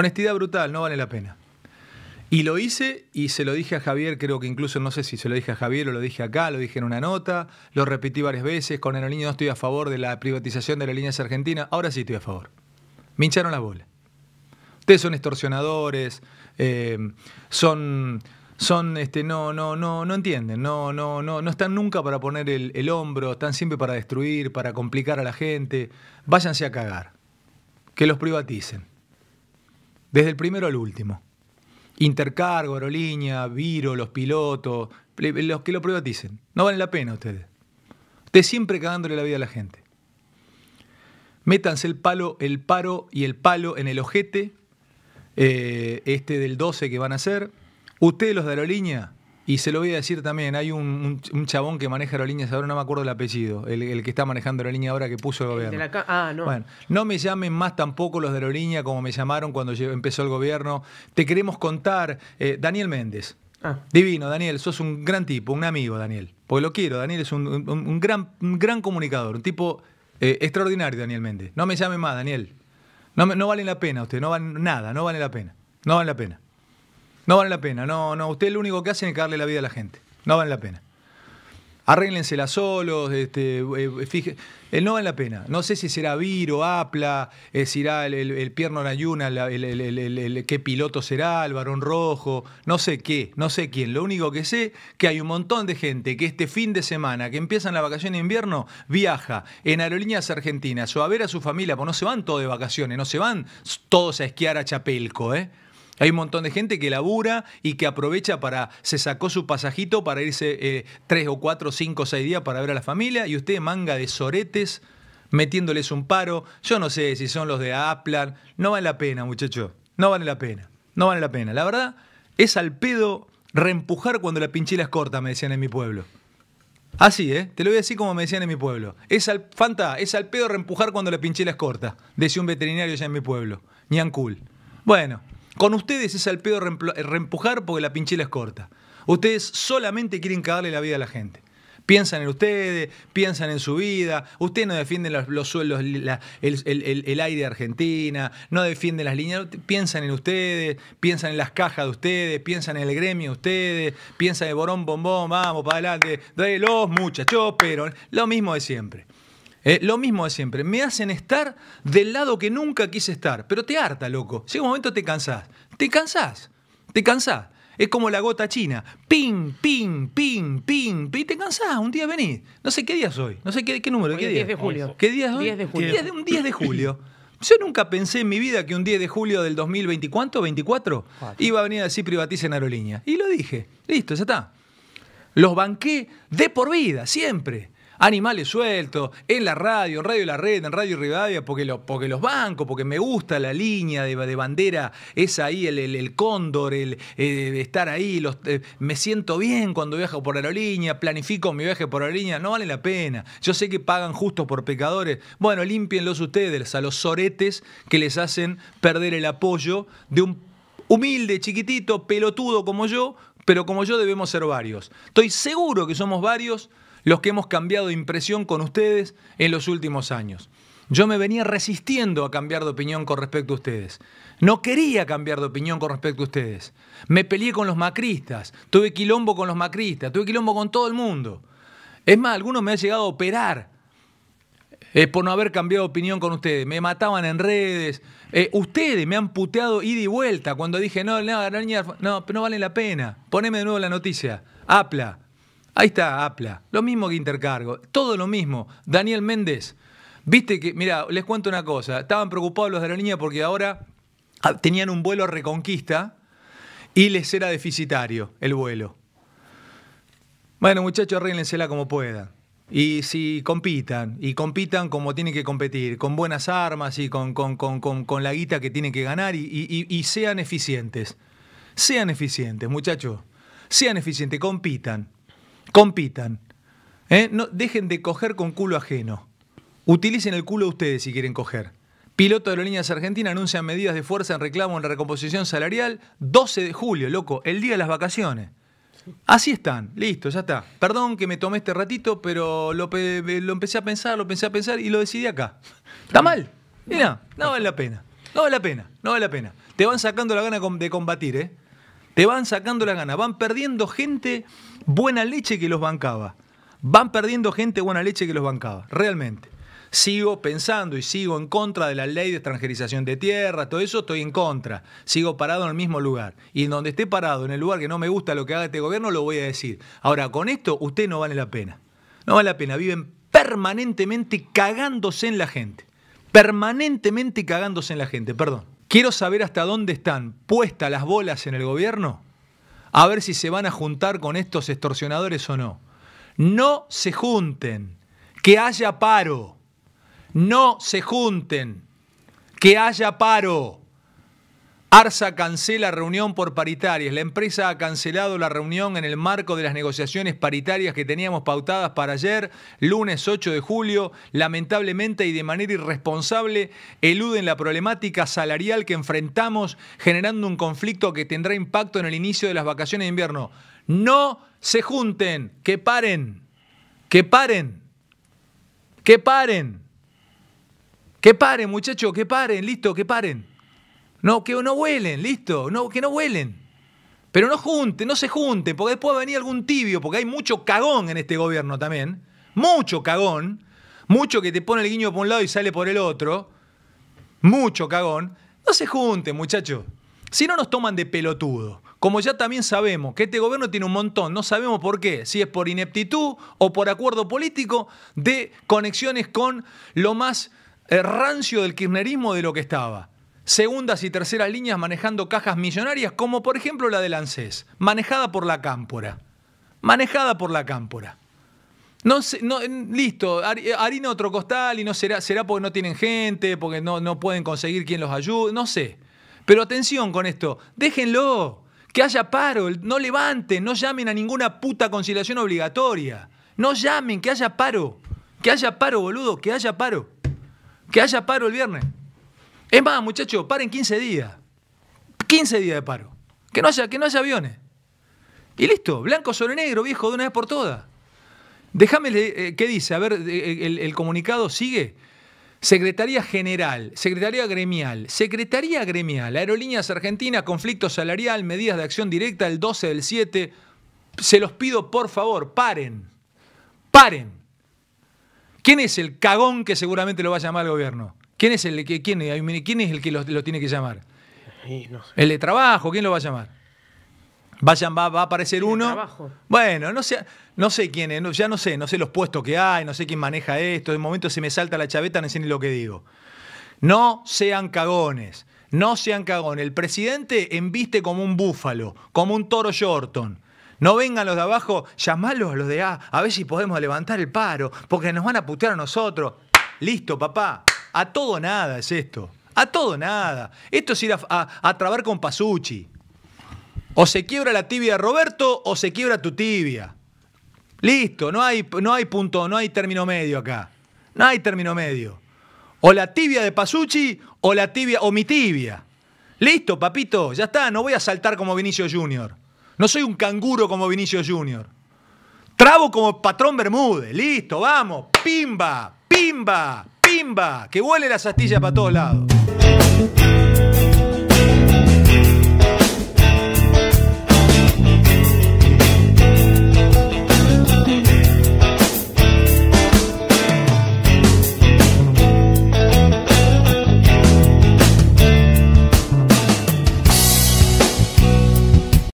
Honestidad brutal, no vale la pena. Y lo hice y se lo dije a Javier, creo que incluso no sé si se lo dije a Javier o lo dije acá, lo dije en una nota, lo repetí varias veces, con Aerolíneas no estoy a favor de la privatización de las líneas argentinas, ahora sí estoy a favor. Me hincharon la bola. Ustedes son extorsionadores, eh, son, son, este, no, no, no, no entienden, no, no, no, no están nunca para poner el, el hombro, están siempre para destruir, para complicar a la gente. Váyanse a cagar, que los privaticen desde el primero al último. Intercargo, aerolínea, Viro, los pilotos, los que lo privaticen. No valen la pena ustedes. Ustedes siempre cagándole la vida a la gente. Métanse el palo, el paro y el palo en el ojete, eh, este del 12 que van a hacer. Ustedes los de aerolínea, y se lo voy a decir también, hay un, chabón que maneja aerolíneas ahora, no me acuerdo el apellido, el, que está manejando aerolíneas ahora que puso el gobierno. ah, no. Bueno, no me llamen más tampoco los de aerolínea como me llamaron cuando empezó el gobierno. Te queremos contar, eh, Daniel Méndez. Ah. Divino, Daniel, sos un gran tipo, un amigo, Daniel. Porque lo quiero, Daniel es un, gran, gran comunicador, un tipo eh, extraordinario, Daniel Méndez. No me llamen más, Daniel. No, no valen la pena ustedes, no van nada, no vale la pena. No vale la pena. No vale la pena, no, no. Usted lo único que hace es cagarle la vida a la gente. No vale la pena. Arréglensela solos, este, eh, fije, eh, no vale la pena. No sé si será Viro, Apla, eh, si irá el, Pierno Nayuna, el el, qué piloto será, el Barón Rojo, no sé qué, no sé quién. Lo único que sé que hay un montón de gente que este fin de semana, que empiezan la vacación de invierno, viaja en aerolíneas argentinas o a ver a su familia, pues no se van todos de vacaciones, no se van todos a esquiar a Chapelco, ¿eh? Hay un montón de gente que labura y que aprovecha para, se sacó su pasajito para irse eh, tres o cuatro, cinco, o seis días para ver a la familia y usted manga de soretes metiéndoles un paro. Yo no sé si son los de Aplan. No vale la pena, muchachos. No vale la pena. No vale la pena. La verdad, es al pedo reempujar cuando la pinchila es corta, me decían en mi pueblo. Así, ¿eh? Te lo voy a decir como me decían en mi pueblo. Es al, Fanta, es al pedo reempujar cuando la pinchila es corta, decía un veterinario allá en mi pueblo. cool. Bueno, con ustedes es al pedo eh, reempujar porque la pinchela es corta. Ustedes solamente quieren cagarle la vida a la gente. Piensan en ustedes, piensan en su vida. Ustedes no defienden los, suelos, el, aire de Argentina, no defienden las líneas. Piensan en ustedes, piensan en las cajas de ustedes, piensan en el gremio de ustedes, piensan en borón, bombón, vamos para adelante. De los muchachos, pero lo mismo de siempre. Eh, lo mismo de siempre. Me hacen estar del lado que nunca quise estar. Pero te harta, loco. Llega un momento te cansás. Te cansás. Te cansás. Es como la gota china. Ping, ping, ping, ping, ping. te cansás. Un día venís. No sé qué día es hoy. No sé qué, número. ¿Qué día? 10 de julio. ¿Qué día es hoy? 10 de julio. de, un 10 de julio. Yo nunca pensé en mi vida que un 10 de julio del 2024 24, iba a venir a decir privaticen aerolínea. Y lo dije. Listo, ya está. Los banqué de por vida, siempre animales sueltos, en la radio, en Radio La Red, en Radio Rivadavia, porque, porque los bancos, porque me gusta la línea de, bandera, es ahí el, el, cóndor, el eh, estar ahí, eh, me siento bien cuando viajo por aerolínea, planifico mi viaje por aerolínea, no vale la pena. Yo sé que pagan justo por pecadores. Bueno, limpienlos ustedes a los soretes que les hacen perder el apoyo de un humilde, chiquitito, pelotudo como yo, pero como yo debemos ser varios. Estoy seguro que somos varios los que hemos cambiado de impresión con ustedes en los últimos años. Yo me venía resistiendo a cambiar de opinión con respecto a ustedes. No quería cambiar de opinión con respecto a ustedes. Me peleé con los macristas, tuve quilombo con los macristas, tuve quilombo con todo el mundo. Es más, algunos me han llegado a operar eh, por no haber cambiado de opinión con ustedes. Me mataban en redes. Eh, ustedes me han puteado ida y vuelta cuando dije, no, no, no, no, no vale la pena. Poneme de nuevo la noticia. Apla. Ahí está APLA, lo mismo que Intercargo, todo lo mismo. Daniel Méndez, viste que, mira, les cuento una cosa, estaban preocupados los de aerolínea porque ahora ah, tenían un vuelo a Reconquista y les era deficitario el vuelo. Bueno, muchachos, arréglensela como puedan. Y si compitan, y compitan como tienen que competir, con buenas armas y con, la guita que tienen que ganar y, y sean eficientes. Sean eficientes, muchachos. Sean eficientes, compitan. Compitan. ¿Eh? No, dejen de coger con culo ajeno. Utilicen el culo de ustedes si quieren coger. Piloto de Aerolíneas Argentinas anuncia medidas de fuerza en reclamo en la recomposición salarial 12 de julio, loco, el día de las vacaciones. Así están, listo, ya está. Perdón que me tomé este ratito, pero lo, empecé a pensar, lo empecé a pensar y lo decidí acá. ¿Está mal? Mira, no vale la pena, no vale la pena, no vale la pena. Te van sacando la gana de combatir, ¿eh? Te van sacando la gana, van perdiendo gente buena leche que los bancaba. Van perdiendo gente buena leche que los bancaba, realmente. Sigo pensando y sigo en contra de la ley de extranjerización de tierra, todo eso estoy en contra. Sigo parado en el mismo lugar. Y en donde esté parado, en el lugar que no me gusta lo que haga este gobierno, lo voy a decir. Ahora, con esto usted no vale la pena. No vale la pena. Viven permanentemente cagándose en la gente. Permanentemente cagándose en la gente, perdón. Quiero saber hasta dónde están puestas las bolas en el gobierno, a ver si se van a juntar con estos extorsionadores o no. No se junten, que haya paro. No se junten, que haya paro. Arsa cancela reunión por paritarias. La empresa ha cancelado la reunión en el marco de las negociaciones paritarias que teníamos pautadas para ayer, lunes 8 de julio. Lamentablemente y de manera irresponsable, eluden la problemática salarial que enfrentamos, generando un conflicto que tendrá impacto en el inicio de las vacaciones de invierno. No se junten, que paren, que paren, que paren, que paren, muchachos, que paren, listo, que paren. No, que no huelen, listo, no, que no huelen. Pero no junten, no se junten, porque después va venir algún tibio, porque hay mucho cagón en este gobierno también. Mucho cagón. Mucho que te pone el guiño por un lado y sale por el otro. Mucho cagón. No se junten, muchachos. Si no nos toman de pelotudo. Como ya también sabemos que este gobierno tiene un montón, no sabemos por qué, si es por ineptitud o por acuerdo político de conexiones con lo más eh, rancio del kirchnerismo de lo que estaba segundas y terceras líneas manejando cajas millonarias, como por ejemplo la del ANSES, manejada por la Cámpora. Manejada por la Cámpora. No, listo, harina otro costal y no será, será porque no tienen gente, porque no, no pueden conseguir quien los ayude, no sé. Pero atención con esto, déjenlo, que haya paro, no levanten, no llamen a ninguna puta conciliación obligatoria. No llamen, que haya paro. Que haya paro, boludo, que haya paro. Que haya paro el viernes. Es más, muchachos, paren 15 días. 15 días de paro. Que no haya, que no haya aviones. Y listo, blanco sobre negro, viejo, de una vez por todas. Déjame, eh, ¿qué dice? A ver, eh, el, comunicado sigue. Secretaría General, Secretaría Gremial, Secretaría Gremial, Aerolíneas Argentinas, conflicto salarial, medidas de acción directa el 12 del 7. Se los pido por favor, paren, paren. ¿Quién es el cagón que seguramente lo va a llamar el gobierno? ¿Quién es el que, quién, quién es el que lo, tiene que llamar? El de trabajo, ¿quién lo va a llamar? va, a aparecer uno. Bueno, no sé, no sé quién es, ya no sé, no sé los puestos que hay, no sé quién maneja esto. De momento se me salta la chaveta, no sé ni lo que digo. No sean cagones, no sean cagones. El presidente embiste como un búfalo, como un toro Shorton. No vengan los de abajo, llamalos a los de A, a ver si podemos levantar el paro, porque nos van a putear a nosotros. Listo, papá. A todo nada es esto. A todo nada. Esto es ir a, trabar con Pasucci. O se quiebra la tibia de Roberto o se quiebra tu tibia. Listo, no hay, no hay punto, no hay término medio acá. No hay término medio. O la tibia de Pasucci o la tibia o mi tibia. Listo, papito, ya está, no voy a saltar como Vinicio Junior. No soy un canguro como Vinicio Junior. Trabo como patrón Bermúdez. Listo, vamos. Pimba, pimba. ¡Bimba! Que huele la sastilla para todos lados.